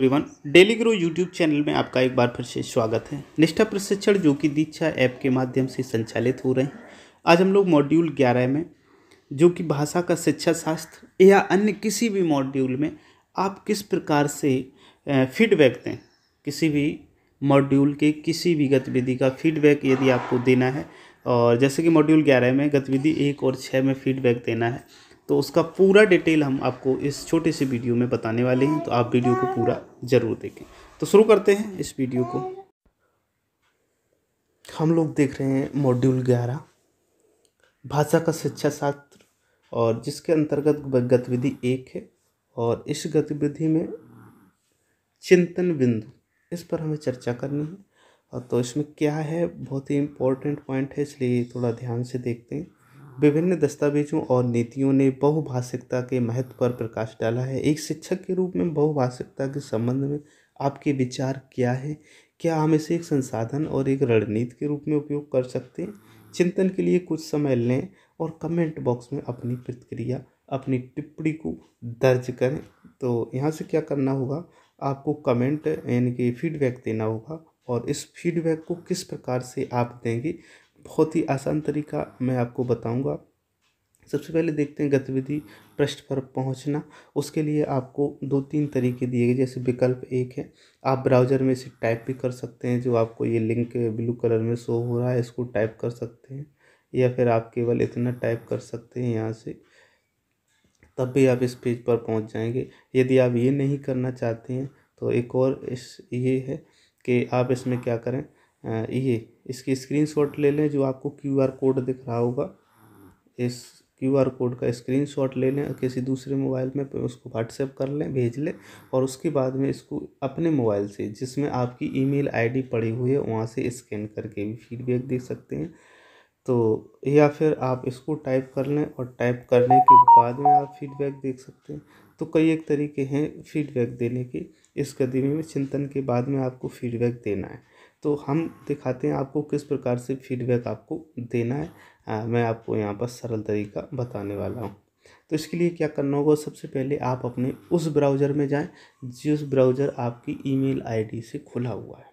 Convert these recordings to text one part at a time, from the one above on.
everyone daily grow YouTube channel में आपका एक बार फिर से स्वागत है निष्ठा प्रशिक्षण जो कि दीक्षा ऐप के माध्यम से संचालित हो रहे हैं आज हम लोग मॉड्यूल ग्यारह में जो कि भाषा का शिक्षा शास्त्र या अन्य किसी भी मॉड्यूल में आप किस प्रकार से फीडबैक दें किसी भी मॉड्यूल के किसी भी गतिविधि का फीडबैक यदि आपको देना है और जैसे कि मॉड्यूल ग्यारह में गतिविधि एक और छः में फीडबैक देना है तो उसका पूरा डिटेल हम आपको इस छोटी सी वीडियो में बताने वाले हैं तो आप वीडियो को पूरा ज़रूर देखें तो शुरू करते हैं इस वीडियो को हम लोग देख रहे हैं मॉड्यूल ग्यारह भाषा का शिक्षा शास्त्र और जिसके अंतर्गत गतिविधि एक है और इस गतिविधि में चिंतन बिंदु इस पर हमें चर्चा करनी है और तो इसमें क्या है बहुत ही इम्पोर्टेंट पॉइंट है इसलिए थोड़ा ध्यान से देखते हैं विभिन्न दस्तावेज़ों और नीतियों ने बहुभाषिकता के महत्व पर प्रकाश डाला है एक शिक्षक के रूप में बहुभाषिकता के संबंध में आपके विचार क्या है क्या हम इसे एक संसाधन और एक रणनीति के रूप में उपयोग कर सकते हैं चिंतन के लिए कुछ समय लें और कमेंट बॉक्स में अपनी प्रतिक्रिया अपनी टिप्पणी को दर्ज करें तो यहाँ से क्या करना होगा आपको कमेंट यानी कि फीडबैक देना होगा और इस फीडबैक को किस प्रकार से आप देंगे बहुत ही आसान तरीका मैं आपको बताऊंगा सबसे पहले देखते हैं गतिविधि पृष्ठ पर पहुंचना उसके लिए आपको दो तीन तरीके दिए गए जैसे विकल्प एक है आप ब्राउज़र में इसे टाइप भी कर सकते हैं जो आपको ये लिंक ब्लू कलर में शो हो रहा है इसको टाइप कर सकते हैं या फिर आप केवल इतना टाइप कर सकते हैं यहाँ से तब भी आप इस पेज पर पहुँच जाएंगे यदि आप ये नहीं करना चाहते हैं तो एक और इस ये है कि आप इसमें क्या करें ये इसकी स्क्रीनशॉट ले लें जो आपको क्यूआर कोड दिख रहा होगा इस क्यूआर कोड का स्क्रीनशॉट ले लें किसी दूसरे मोबाइल में तो उसको व्हाट्सएप कर लें भेज लें और उसके बाद में इसको अपने मोबाइल से जिसमें आपकी ईमेल आईडी पड़ी हुई है वहाँ से स्कैन करके भी फीडबैक दे सकते हैं तो या फिर आप इसको टाइप कर लें और टाइप करने के बाद में आप फीडबैक देख सकते हैं तो कई एक तरीके हैं फीडबैक देने के इस कदमी में चिंतन के बाद में आपको फीडबैक देना है तो हम दिखाते हैं आपको किस प्रकार से फीडबैक आपको देना है आ, मैं आपको यहाँ पर सरल तरीका बताने वाला हूँ तो इसके लिए क्या करना होगा सबसे पहले आप अपने उस ब्राउज़र में जाएं जिस ब्राउज़र आपकी ईमेल आईडी से खुला हुआ है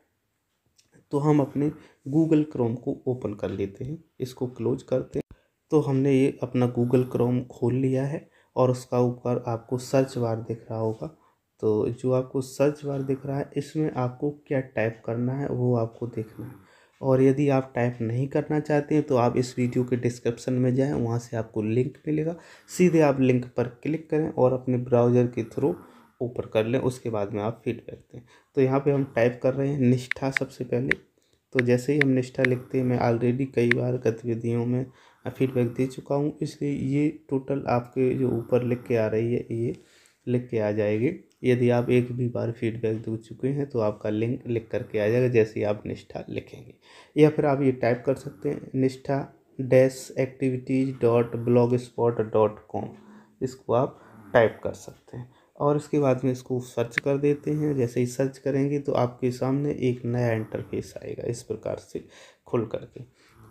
तो हम अपने गूगल क्रोम को ओपन कर लेते हैं इसको क्लोज करते हैं तो हमने ये अपना गूगल क्रोम खोल लिया है और उसका ऊपर आपको सर्च बार दिख रहा होगा तो जो आपको सर्च बार दिख रहा है इसमें आपको क्या टाइप करना है वो आपको देखना है और यदि आप टाइप नहीं करना चाहते हैं तो आप इस वीडियो के डिस्क्रिप्शन में जाएं वहाँ से आपको लिंक मिलेगा सीधे आप लिंक पर क्लिक करें और अपने ब्राउज़र के थ्रू ऊपर कर लें उसके बाद में आप फीडबैक दें तो यहाँ पे हम टाइप कर रहे हैं निष्ठा सबसे पहले तो जैसे ही हम निष्ठा लिखते हैं मैं ऑलरेडी कई बार गतिविधियों में फीडबैक दे चुका हूँ इसलिए ये टोटल आपके जो ऊपर लिख के आ रही है ये लिख के आ जाएगी यदि आप एक भी बार फीडबैक दे चुके हैं तो आपका लिंक लिख करके आ जाएगा जैसे आप निष्ठा लिखेंगे या फिर आप ये टाइप कर सकते हैं Nishtha dash activities dot blog spot dot com इसको आप टाइप कर सकते हैं और इसके बाद में इसको सर्च कर देते हैं जैसे ही सर्च करेंगे तो आपके सामने एक नया इंटरफेस आएगा इस प्रकार से खुल करके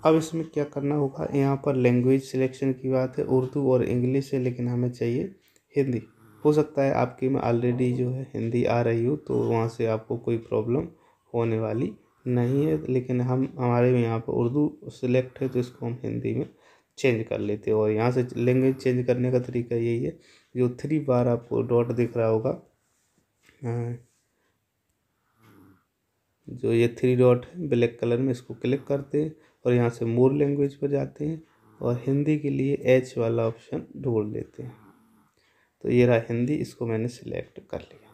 अब इसमें क्या करना होगा यहाँ पर लैंग्वेज सिलेक्शन की बात है उर्दू और इंग्लिश है लेकिन हमें चाहिए हिंदी हो सकता है आपकी में ऑलरेडी जो है हिंदी आ रही हो तो वहाँ से आपको कोई प्रॉब्लम होने वाली नहीं है लेकिन हम हमारे में यहाँ पर उर्दू सिलेक्ट है तो इसको हम हिंदी में चेंज कर लेते हैं और यहाँ से लैंग्वेज चेंज करने का तरीका यही है जो थ्री बार आपको डॉट दिख रहा होगा हाँ, जो ये थ्री डॉट है ब्लैक कलर में इसको क्लिक करते हैं और यहाँ से मोर लैंग्वेज पर जाते हैं और हिंदी के लिए एच वाला ऑप्शन ढूंढ लेते हैं तो ये रहा हिंदी इसको मैंने सिलेक्ट कर लिया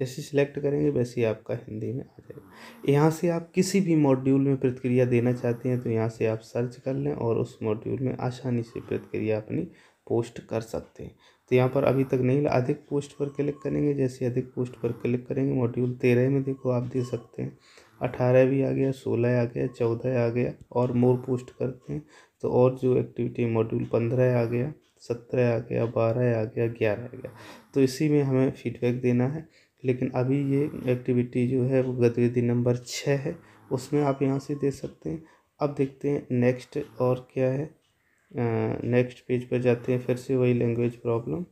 जैसे सिलेक्ट करेंगे वैसे ही आपका हिंदी में आ जाएगा यहाँ से आप किसी भी मॉड्यूल में प्रतिक्रिया देना चाहते हैं तो यहाँ से आप सर्च कर लें और उस मॉड्यूल में आसानी से प्रतिक्रिया अपनी पोस्ट कर सकते हैं तो यहाँ पर अभी तक नहीं अधिक पोस्ट पर क्लिक करेंगे जैसे अधिक पोस्ट पर क्लिक करेंगे मॉड्यूल तेरह में देखो आप दे सकते हैं अठारह भी आ गया सोलह आ गया चौदह आ गया और मोर पोस्ट करते हैं तो और जो एक्टिविटी मॉड्यूल पंद्रह आ गया सत्रह आ गया बारह आ गया ग्यारह आ गया तो इसी में हमें फीडबैक देना है लेकिन अभी ये एक्टिविटी जो है वो गतिविधि नंबर छः है उसमें आप यहाँ से दे सकते हैं अब देखते हैं नेक्स्ट और क्या है नेक्स्ट पेज पर जाते हैं फिर से वही लैंग्वेज प्रॉब्लम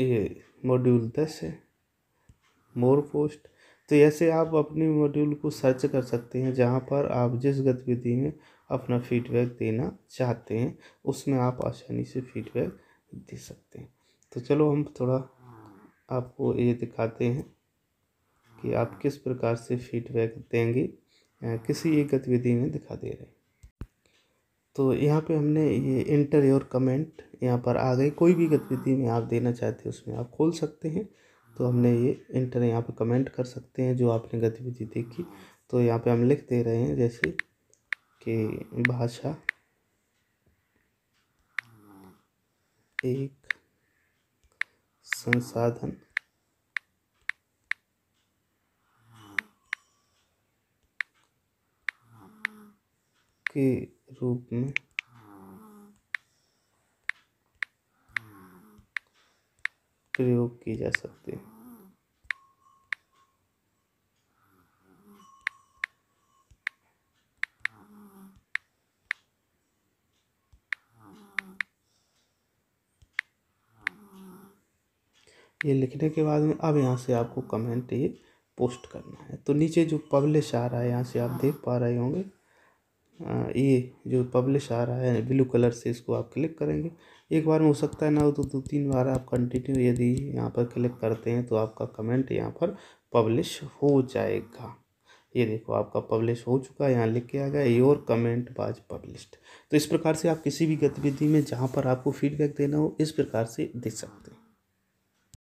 ये मॉड्यूल दस है मोर पोस्ट तो ऐसे आप अपने मॉड्यूल को सर्च कर सकते हैं जहाँ पर आप जिस गतिविधि में अपना फीडबैक देना चाहते हैं उसमें आप आसानी से फीडबैक दे सकते हैं तो चलो हम थोड़ा आपको ये दिखाते हैं कि आप किस प्रकार से फीडबैक देंगे किसी एक गतिविधि में दिखा दे रहे हैं तो यहाँ पे हमने ये इंटर योर कमेंट यहाँ पर आ गए कोई भी गतिविधि में आप देना चाहते हैं उसमें आप खोल सकते हैं तो हमने ये इंटर यहाँ पे कमेंट कर सकते हैं जो आपने गतिविधि देखी तो यहाँ पे हम लिख दे रहे हैं जैसे कि भाषा एक संसाधन के रूप में प्रयोग किए जा सकते हैं ये लिखने के बाद में अब यहाँ से आपको कमेंट ये पोस्ट करना है तो नीचे जो पब्लिश आ रहा है यहाँ से आप देख पा रहे होंगे ये जो पब्लिश आ रहा है ब्लू कलर से इसको आप क्लिक करेंगे एक बार में हो सकता है ना हो तो दो तीन बार आप कंटिन्यू यदि यहाँ पर क्लिक करते हैं तो आपका कमेंट यहाँ पर पब्लिश हो जाएगा ये देखो आपका पब्लिश हो चुका है यहाँ लिख के आ गया योर कमेंट वाज पब्लिश्ड तो इस प्रकार से आप किसी भी गतिविधि में जहाँ पर आपको फीडबैक देना हो इस प्रकार से दे सकते हैं